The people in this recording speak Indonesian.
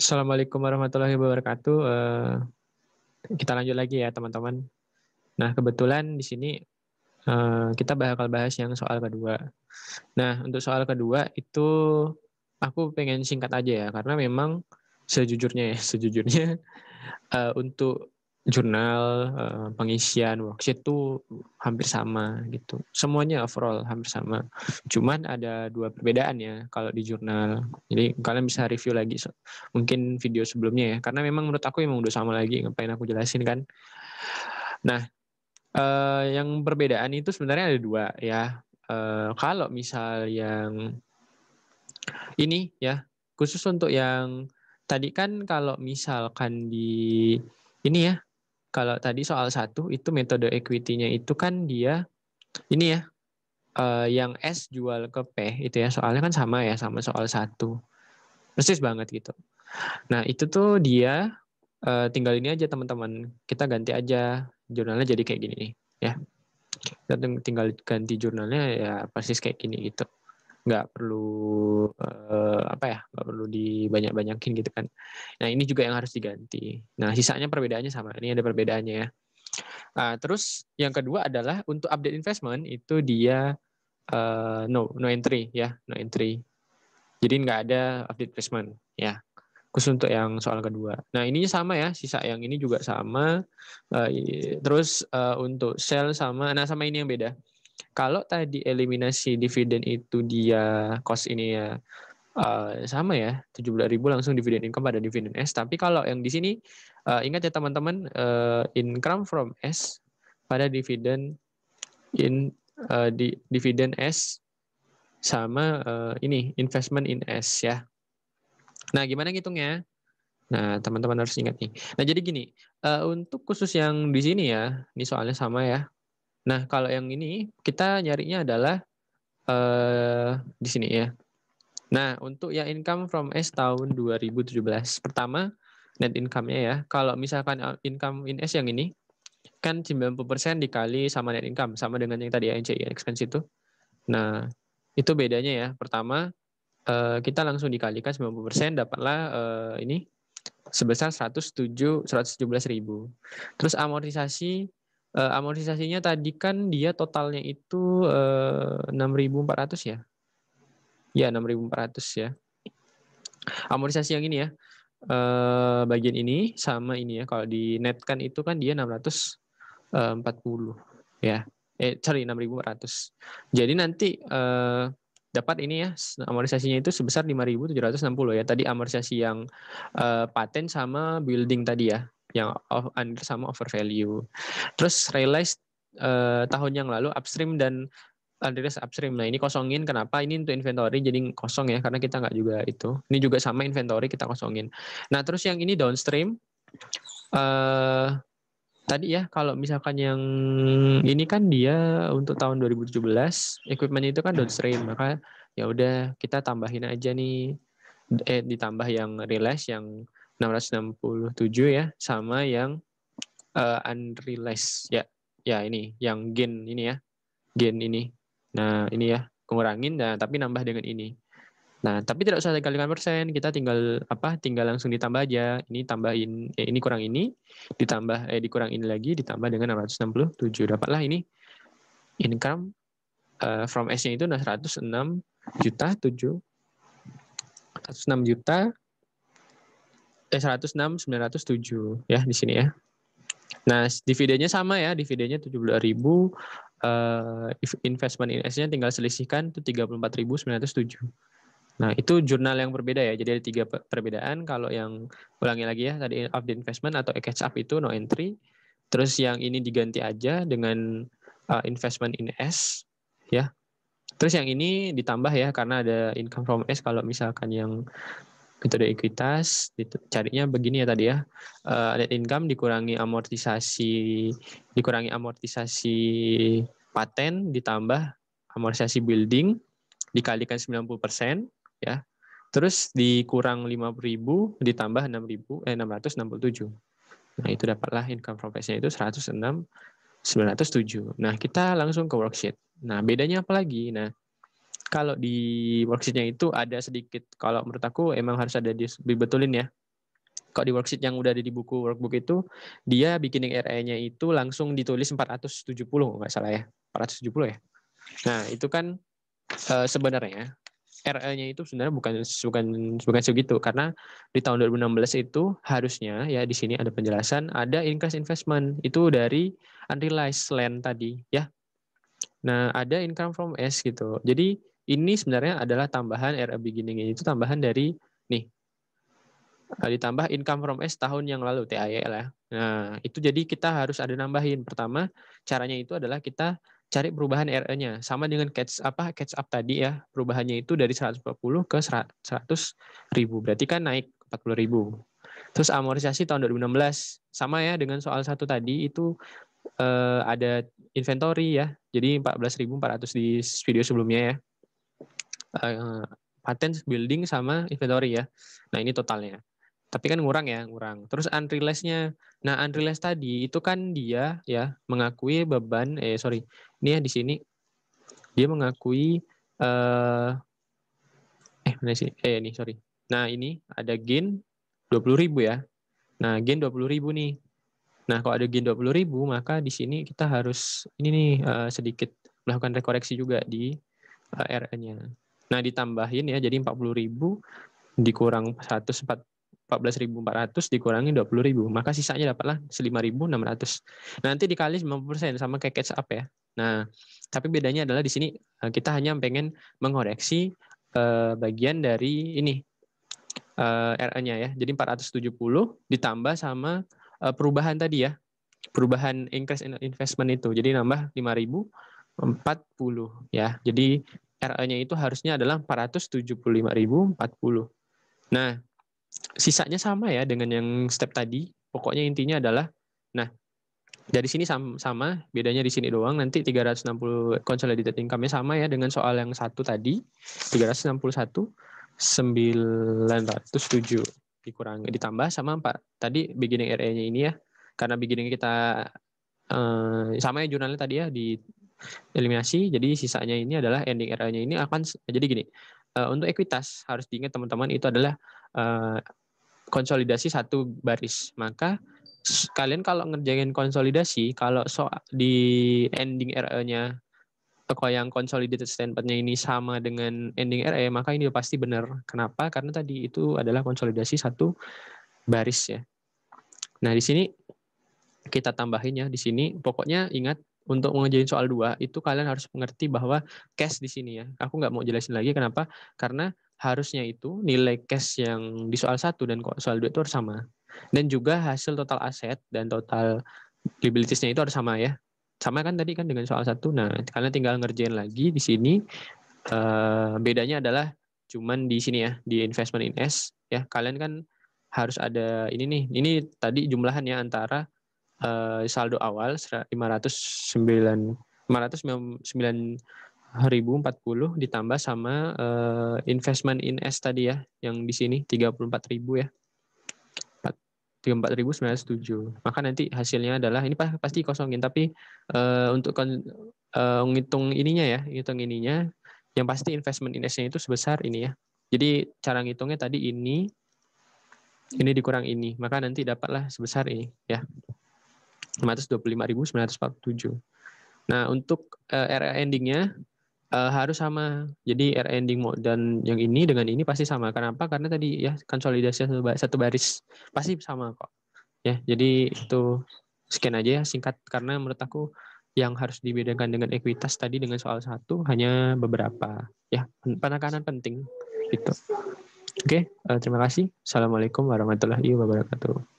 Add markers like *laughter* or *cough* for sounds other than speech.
Assalamualaikum warahmatullahi wabarakatuh. Eh, kita lanjut lagi ya teman-teman. Nah kebetulan di sini eh, kita bakal bahas yang soal kedua. Nah untuk soal kedua itu aku pengen singkat aja ya karena memang sejujurnya ya *laughs* sejujurnya eh, untuk jurnal, eh, pengisian, worksheet itu hampir sama gitu. Semuanya overall hampir sama. Cuman ada dua perbedaan ya kalau di jurnal. Jadi kalian bisa review lagi mungkin video sebelumnya ya. Karena memang menurut aku memang udah sama lagi ngapain aku jelasin kan. Nah, eh, yang perbedaan itu sebenarnya ada dua ya. eh, kalau misal yang ini ya, khusus untuk yang tadi kan kalau misalkan di ini ya kalau tadi soal satu itu metode equity-nya itu kan dia ini ya uh, yang S jual ke P itu ya soalnya kan sama ya sama soal satu persis banget gitu. Nah itu tuh dia uh, tinggal ini aja teman-teman kita ganti aja jurnalnya jadi kayak gini nih ya kita tinggal ganti jurnalnya ya persis kayak gini gitu nggak perlu uh, apa ya nggak perlu dibanyak-banyakin gitu kan nah ini juga yang harus diganti nah sisanya perbedaannya sama ini ada perbedaannya ya uh, terus yang kedua adalah untuk update investment itu dia uh, no no entry ya no entry jadi nggak ada update investment ya khusus untuk yang soal kedua nah ininya sama ya sisa yang ini juga sama uh, terus uh, untuk sell sama nah sama ini yang beda kalau tadi eliminasi dividen itu dia cost ini ya Uh, sama ya 17.000 langsung dividen income pada dividen S tapi kalau yang di sini uh, ingat ya teman-teman uh, income from S pada dividen in uh, di dividen S sama uh, ini investment in S ya nah gimana ngitungnya nah teman-teman harus ingat nih nah jadi gini uh, untuk khusus yang di sini ya ini soalnya sama ya Nah, kalau yang ini kita nyarinya adalah uh, di sini ya. Nah, untuk yang income from S tahun 2017. Pertama, net income-nya ya. Kalau misalkan eh, income in S yang ini, kan 90% dikali sama net income, sama dengan yang tadi ya, NCI expense itu. Nah, itu bedanya ya. Pertama, eh, kita langsung dikalikan 90% dapatlah eh, ini sebesar 107 117 ribu. Terus amortisasi Uh, amortisasinya tadi kan dia totalnya itu uh, eh, 6.400 ya? Ya, 6.400 ya. Amortisasi yang ini ya, uh, bagian ini sama ini ya. Kalau di net kan itu kan dia 640 ya. Eh, sorry, 6.400. Jadi nanti uh, dapat ini ya amortisasinya itu sebesar 5.760 ya. Tadi amortisasi yang uh, paten sama building tadi ya yang under sama over value. Terus realize uh, tahun yang lalu upstream dan Andreas upstream. Nah ini kosongin kenapa? Ini untuk inventory jadi kosong ya karena kita nggak juga itu. Ini juga sama inventory kita kosongin. Nah terus yang ini downstream eh, tadi ya kalau misalkan yang ini kan dia untuk tahun 2017 equipment itu kan downstream maka ya udah kita tambahin aja nih eh ditambah yang realize yang 667 ya sama yang uh, eh, unrealized ya ya ini yang gain ini ya gain ini nah ini ya kurangin nah tapi nambah dengan ini nah tapi tidak usah dikalikan persen kita tinggal apa tinggal langsung ditambah aja ini tambahin eh, ini kurang ini ditambah eh dikurang ini lagi ditambah dengan 667 dapatlah ini income uh, from S-nya itu 106 juta 7 106 juta eh 106 907 ya di sini ya. Nah, dividennya sama ya, dividennya 72.000 eh investment in S-nya tinggal selisihkan itu 34.907. Nah, itu jurnal yang berbeda ya. Jadi ada tiga perbedaan. Kalau yang ulangi lagi ya, tadi update investment atau catch up itu no entry. Terus yang ini diganti aja dengan uh, investment in S ya. Terus yang ini ditambah ya karena ada income from S kalau misalkan yang metode ekuitas carinya begini ya tadi ya uh, net income dikurangi amortisasi dikurangi amortisasi paten ditambah amortisasi building dikalikan 90% ya terus dikurang 50.000 ditambah 6.000 eh 667 nah itu dapatlah income from nya itu 106 907 nah kita langsung ke worksheet nah bedanya apa lagi nah kalau di worksheetnya itu ada sedikit kalau menurut aku emang harus ada di, dibetulin ya kalau di worksheet yang udah ada di buku workbook itu dia beginning RE-nya itu langsung ditulis 470 nggak salah ya 470 ya nah itu kan e, sebenarnya RE-nya itu sebenarnya bukan bukan bukan segitu karena di tahun 2016 itu harusnya ya di sini ada penjelasan ada increase investment itu dari unrealized land tadi ya nah ada income from S gitu jadi ini sebenarnya adalah tambahan era beginning ini itu tambahan dari nih eh, ditambah income from S tahun yang lalu TIL ya. Nah, itu jadi kita harus ada nambahin. Pertama, caranya itu adalah kita cari perubahan RE-nya sama dengan catch apa catch up tadi ya. Perubahannya itu dari 140 ke seratus ribu. Berarti kan naik puluh ribu. Terus amortisasi tahun 2016 sama ya dengan soal satu tadi itu eh, ada inventory ya. Jadi 14.400 di video sebelumnya ya. Eh, patent building sama inventory ya. Nah, ini totalnya. Tapi kan ngurang ya, ngurang. Terus unrealized-nya. Nah, unrealized tadi itu kan dia ya mengakui beban eh sorry. Ini ya di sini dia mengakui eh eh mana sih? Eh ini sorry. Nah, ini ada gain ribu ya. Nah, gain ribu nih. Nah, kalau ada gain ribu maka di sini kita harus ini nih uh, sedikit melakukan rekoreksi juga di uh, eh, RN-nya. Nah, ditambahin ya jadi 40.000 dikurang dua dikurangi 20.000, maka sisanya dapatlah 5.600. Nanti dikali 90% sama kayak catch up ya. Nah, tapi bedanya adalah di sini eh, kita hanya pengen mengoreksi eh, bagian dari ini eh, RA-nya ya. Jadi 470 ditambah sama eh, perubahan tadi ya. Perubahan increase investment itu. Jadi nambah 5000 40 ya. Jadi RE-nya itu harusnya adalah 475.040. Nah, sisanya sama ya dengan yang step tadi. Pokoknya intinya adalah nah, dari sini sama, sama bedanya di sini doang nanti 360 consolidated income-nya sama ya dengan soal yang satu tadi 361 907 dikurangi ditambah sama 4 tadi beginning RE-nya ini ya karena beginning kita eh, sama ya jurnalnya tadi ya di eliminasi. Jadi sisanya ini adalah ending era nya ini akan jadi gini. Eh, untuk ekuitas harus diingat teman-teman itu adalah eh, konsolidasi satu baris. Maka kalian kalau ngerjain konsolidasi kalau so di ending RE-nya toko yang consolidated statement-nya ini sama dengan ending RE ya, maka ini pasti benar. Kenapa? Karena tadi itu adalah konsolidasi satu baris ya. Nah, di sini kita tambahin ya di sini. Pokoknya ingat untuk mengerjain soal 2 itu kalian harus mengerti bahwa cash di sini ya. Aku nggak mau jelasin lagi kenapa? Karena harusnya itu nilai cash yang di soal 1 dan soal 2 itu harus sama. Dan juga hasil total aset dan total liabilitiesnya itu harus sama ya. Sama kan tadi kan dengan soal 1. Nah, kalian tinggal ngerjain lagi di sini. Eh, bedanya adalah cuman di sini ya, di investment in S ya. Kalian kan harus ada ini nih. Ini tadi jumlahannya antara uh, saldo awal 509 599 ditambah sama uh, investment in S tadi ya yang di sini 34.000 ya. 34.907. Maka nanti hasilnya adalah ini pasti kosongin tapi uh, untuk uh, ngitung ininya ya, ngitung ininya yang pasti investment in S-nya itu sebesar ini ya. Jadi cara ngitungnya tadi ini ini dikurang ini, maka nanti dapatlah sebesar ini ya. 525.947. Nah, untuk uh, eh, RA endingnya uh, harus sama. Jadi RA ending dan yang ini dengan ini pasti sama. Kenapa? Karena tadi ya konsolidasi satu baris pasti sama kok. Ya, jadi itu scan aja ya singkat karena menurut aku yang harus dibedakan dengan ekuitas tadi dengan soal satu hanya beberapa ya penekanan penting itu. Oke, okay, eh, terima kasih. Assalamualaikum warahmatullahi wabarakatuh.